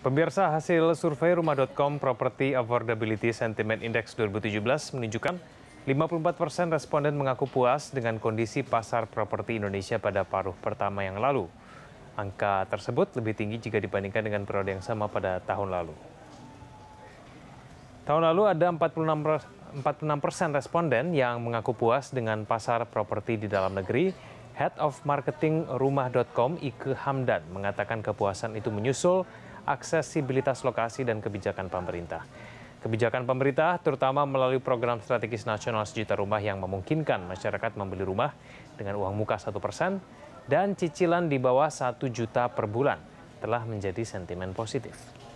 Pemirsa, hasil survei rumah.com Property Affordability Sentiment Index 2017 menunjukkan 54 persen responden mengaku puas dengan kondisi pasar properti Indonesia pada paruh pertama yang lalu. Angka tersebut lebih tinggi jika dibandingkan dengan periode yang sama pada tahun lalu. Tahun lalu ada 46 persen responden yang mengaku puas dengan pasar properti di dalam negeri Head of Marketing Rumah.com Ike Hamdan mengatakan kepuasan itu menyusul aksesibilitas lokasi dan kebijakan pemerintah. Kebijakan pemerintah terutama melalui program strategis nasional sejuta rumah yang memungkinkan masyarakat membeli rumah dengan uang muka satu persen dan cicilan di bawah satu juta per bulan telah menjadi sentimen positif.